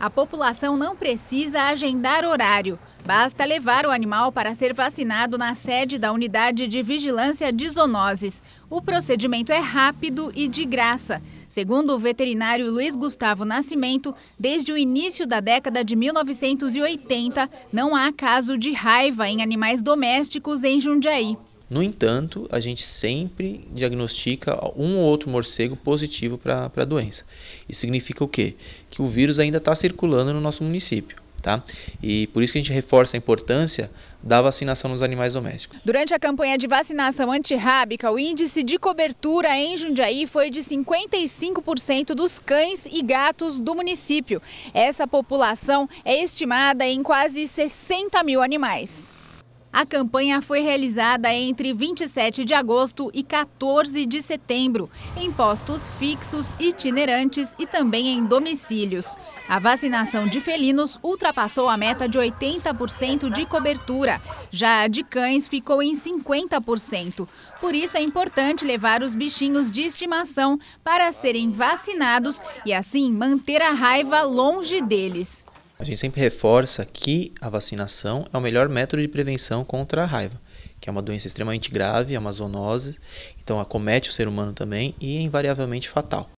A população não precisa agendar horário. Basta levar o animal para ser vacinado na sede da Unidade de Vigilância de Zoonoses. O procedimento é rápido e de graça. Segundo o veterinário Luiz Gustavo Nascimento, desde o início da década de 1980, não há caso de raiva em animais domésticos em Jundiaí. No entanto, a gente sempre diagnostica um ou outro morcego positivo para a doença. Isso significa o quê? Que o vírus ainda está circulando no nosso município. Tá? E por isso que a gente reforça a importância da vacinação nos animais domésticos. Durante a campanha de vacinação antirrábica, o índice de cobertura em Jundiaí foi de 55% dos cães e gatos do município. Essa população é estimada em quase 60 mil animais. A campanha foi realizada entre 27 de agosto e 14 de setembro, em postos fixos, itinerantes e também em domicílios. A vacinação de felinos ultrapassou a meta de 80% de cobertura, já a de cães ficou em 50%. Por isso é importante levar os bichinhos de estimação para serem vacinados e assim manter a raiva longe deles. A gente sempre reforça que a vacinação é o melhor método de prevenção contra a raiva, que é uma doença extremamente grave, é uma zoonose, então acomete o ser humano também e é invariavelmente fatal.